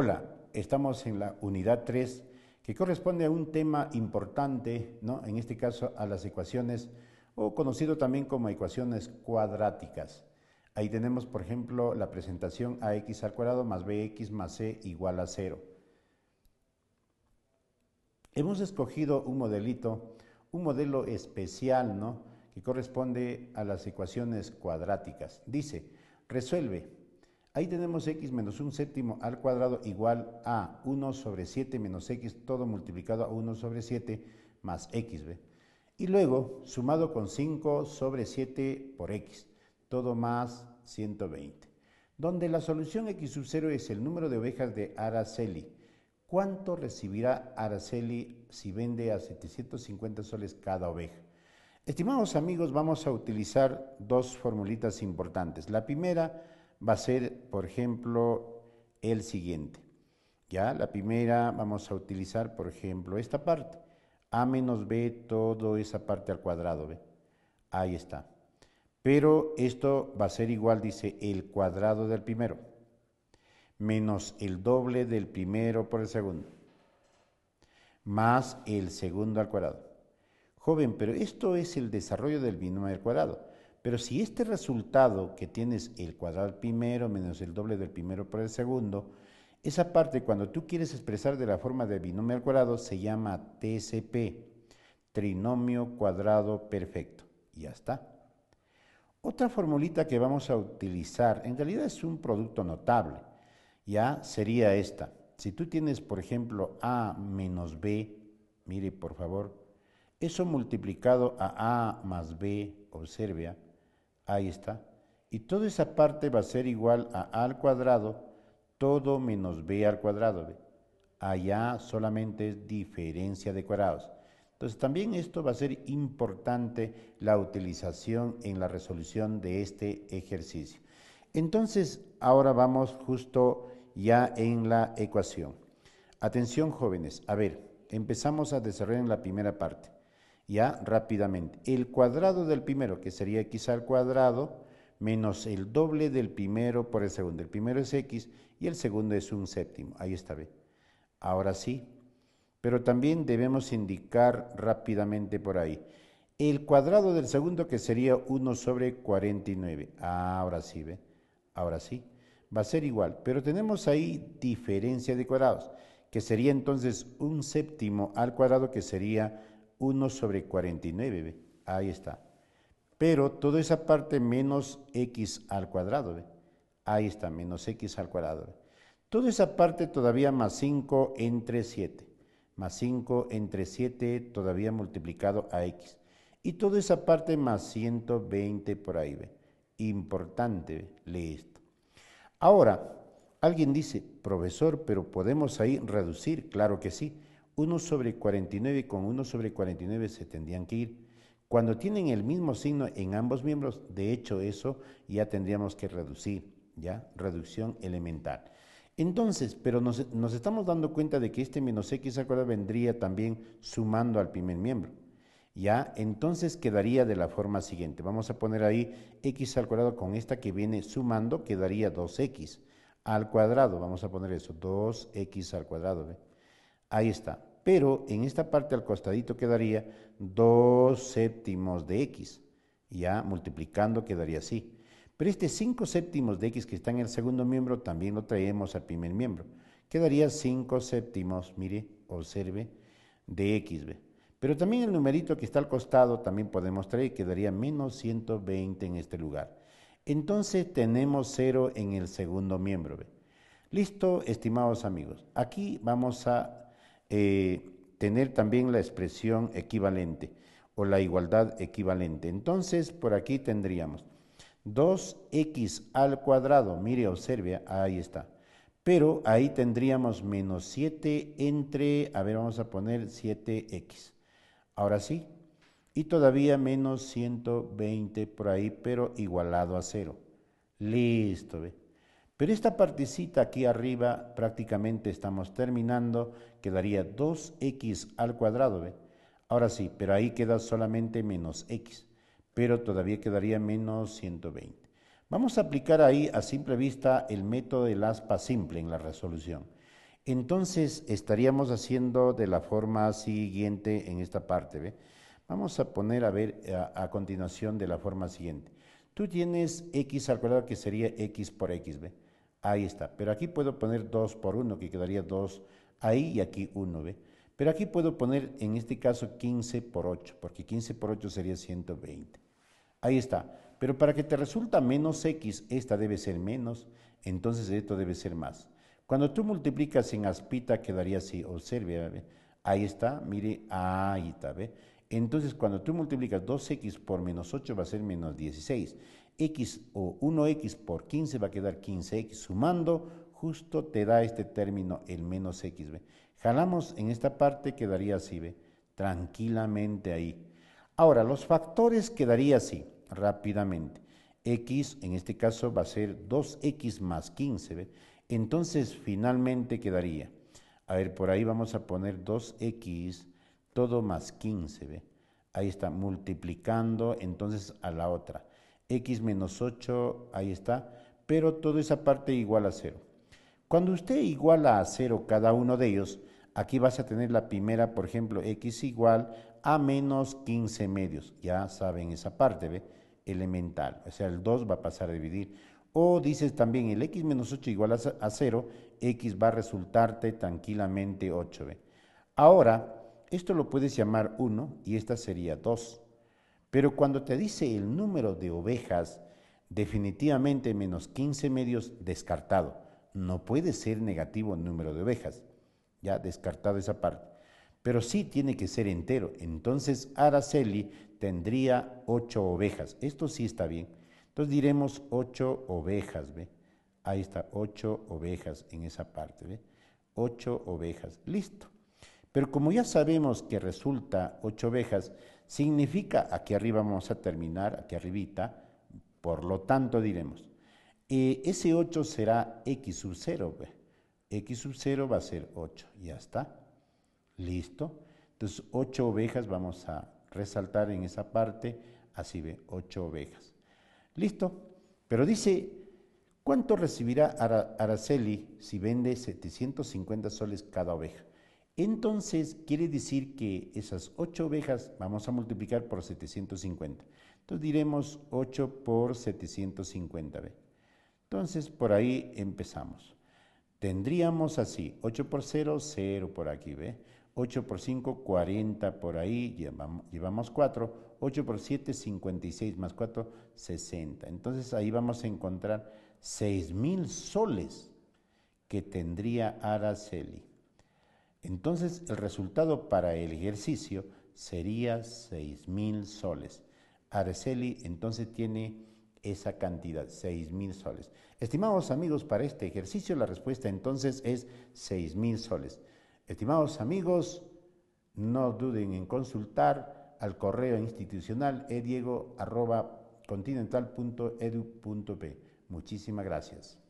Hola, estamos en la unidad 3 que corresponde a un tema importante, ¿no? en este caso a las ecuaciones o conocido también como ecuaciones cuadráticas. Ahí tenemos, por ejemplo, la presentación ax al cuadrado más bx más c igual a cero. Hemos escogido un modelito, un modelo especial, ¿no? que corresponde a las ecuaciones cuadráticas. Dice, resuelve Ahí tenemos x menos un séptimo al cuadrado igual a 1 sobre 7 menos x, todo multiplicado a 1 sobre 7 más x, Y luego sumado con 5 sobre 7 por x, todo más 120. Donde la solución x sub 0 es el número de ovejas de Araceli. ¿Cuánto recibirá Araceli si vende a 750 soles cada oveja? Estimados amigos, vamos a utilizar dos formulitas importantes. La primera va a ser, por ejemplo, el siguiente. Ya, la primera vamos a utilizar, por ejemplo, esta parte. A menos B, toda esa parte al cuadrado, ¿ve? Ahí está. Pero esto va a ser igual, dice, el cuadrado del primero, menos el doble del primero por el segundo, más el segundo al cuadrado. Joven, pero esto es el desarrollo del binomio al cuadrado. Pero si este resultado que tienes el cuadrado primero menos el doble del primero por el segundo, esa parte cuando tú quieres expresar de la forma de binomio al cuadrado se llama TCP, trinomio cuadrado perfecto. Y ya está. Otra formulita que vamos a utilizar, en realidad es un producto notable, ya sería esta. Si tú tienes, por ejemplo, A menos B, mire por favor, eso multiplicado a A más B, observe, Ahí está. Y toda esa parte va a ser igual a a al cuadrado, todo menos b al cuadrado. Allá solamente es diferencia de cuadrados. Entonces también esto va a ser importante la utilización en la resolución de este ejercicio. Entonces ahora vamos justo ya en la ecuación. Atención jóvenes, a ver, empezamos a desarrollar en la primera parte ya rápidamente. El cuadrado del primero, que sería x al cuadrado, menos el doble del primero por el segundo. El primero es x y el segundo es un séptimo. Ahí está, ¿ve? Ahora sí. Pero también debemos indicar rápidamente por ahí. El cuadrado del segundo que sería 1 sobre 49. Ahora sí, ¿ve? Ahora sí. Va a ser igual. Pero tenemos ahí diferencia de cuadrados, que sería entonces un séptimo al cuadrado que sería 1 sobre 49, ahí está. Pero toda esa parte menos x al cuadrado, ahí está, menos x al cuadrado. Toda esa parte todavía más 5 entre 7, más 5 entre 7 todavía multiplicado a x. Y toda esa parte más 120 por ahí, Importante, lee esto. Ahora, alguien dice, profesor, pero podemos ahí reducir, claro que sí. 1 sobre 49 con 1 sobre 49 se tendrían que ir. Cuando tienen el mismo signo en ambos miembros, de hecho eso ya tendríamos que reducir, ¿ya? Reducción elemental. Entonces, pero nos, estamos dando cuenta de que este menos x al cuadrado vendría también sumando al primer miembro. ¿Ya? Entonces quedaría de la forma siguiente. Vamos a poner ahí x al cuadrado con esta que viene sumando, quedaría 2x al cuadrado. Vamos a poner eso, 2x al cuadrado. ¿ve? Ahí está pero en esta parte al costadito quedaría 2 séptimos de x, ya multiplicando quedaría así. Pero este 5 séptimos de x que está en el segundo miembro también lo traemos al primer miembro. Quedaría 5 séptimos, mire, observe, de x. b Pero también el numerito que está al costado también podemos traer, quedaría menos 120 en este lugar. Entonces tenemos 0 en el segundo miembro. b Listo, estimados amigos. Aquí vamos a eh, tener también la expresión equivalente o la igualdad equivalente. Entonces, por aquí tendríamos 2x al cuadrado, mire, observe, ahí está. Pero ahí tendríamos menos 7 entre, a ver, vamos a poner 7x. Ahora sí. Y todavía menos 120 por ahí, pero igualado a 0. Listo, ¿ve? Pero esta partecita aquí arriba prácticamente estamos terminando, quedaría 2x al cuadrado, ¿ve? Ahora sí, pero ahí queda solamente menos x, pero todavía quedaría menos 120. Vamos a aplicar ahí a simple vista el método del aspa simple en la resolución. Entonces estaríamos haciendo de la forma siguiente en esta parte, ¿ve? Vamos a poner a ver a, continuación de la forma siguiente. Tú tienes x al cuadrado que sería x por x, ¿ve? Ahí está. Pero aquí puedo poner 2 por 1, que quedaría 2 ahí y aquí 1, ¿ve? Pero aquí puedo poner, en este caso, 15 por 8, porque 15 por 8 sería 120. Ahí está. Pero para que te resulta menos x, esta debe ser menos, entonces esto debe ser más. Cuando tú multiplicas en aspita, quedaría así. Observe, ¿ve? ahí está, mire, ahí está, ¿ve? Entonces, cuando tú multiplicas 2x por menos 8 va a ser menos 16 x o 1x por 15 va a quedar 15x sumando, justo te da este término, el menos x, ¿ve? Jalamos en esta parte, quedaría así, ¿ve? Tranquilamente ahí. Ahora, los factores quedaría así, rápidamente. x, en este caso, va a ser 2x más 15, ¿ve? Entonces, finalmente quedaría. A ver, por ahí vamos a poner 2x, todo más 15, b Ahí está, multiplicando entonces a la otra x menos 8, ahí está, pero toda esa parte igual a 0. Cuando usted iguala a 0 cada uno de ellos, aquí vas a tener la primera, por ejemplo, x igual a menos 15 medios. Ya saben esa parte, ¿ve? Elemental, o sea, el 2 va a pasar a dividir. O dices también el x menos 8 igual a 0, x va a resultarte tranquilamente 8, ¿ve? Ahora, esto lo puedes llamar 1 y esta sería 2. Pero cuando te dice el número de ovejas, definitivamente menos 15 medios descartado. No puede ser negativo el número de ovejas. Ya descartado esa parte. Pero sí tiene que ser entero. Entonces Araceli tendría 8 ovejas. Esto sí está bien. Entonces diremos 8 ovejas, ¿ve? Ahí está, 8 ovejas en esa parte, ¿ve? Ocho ovejas. Listo. Pero como ya sabemos que resulta 8 ovejas, Significa, aquí arriba vamos a terminar, aquí arribita, por lo tanto diremos, eh, ese 8 será x sub 0, pues. x sub 0 va a ser 8, ya está, listo. Entonces 8 ovejas vamos a resaltar en esa parte, así ve, 8 ovejas. Listo, pero dice, ¿cuánto recibirá Araceli si vende 750 soles cada oveja? Entonces quiere decir que esas 8 ovejas vamos a multiplicar por 750. Entonces diremos 8 por 750. ¿ve? Entonces por ahí empezamos. Tendríamos así, 8 por 0, 0 por aquí, ¿ve? 8 por 5, 40 por ahí, llevamos, 4, 8 por 7, 56 más 4, 60. Entonces ahí vamos a encontrar 6.000 soles que tendría Araceli. Entonces el resultado para el ejercicio sería mil soles. Araceli entonces tiene esa cantidad, mil soles. Estimados amigos, para este ejercicio la respuesta entonces es mil soles. Estimados amigos, no duden en consultar al correo institucional ediego.continental.edu.p. Muchísimas gracias.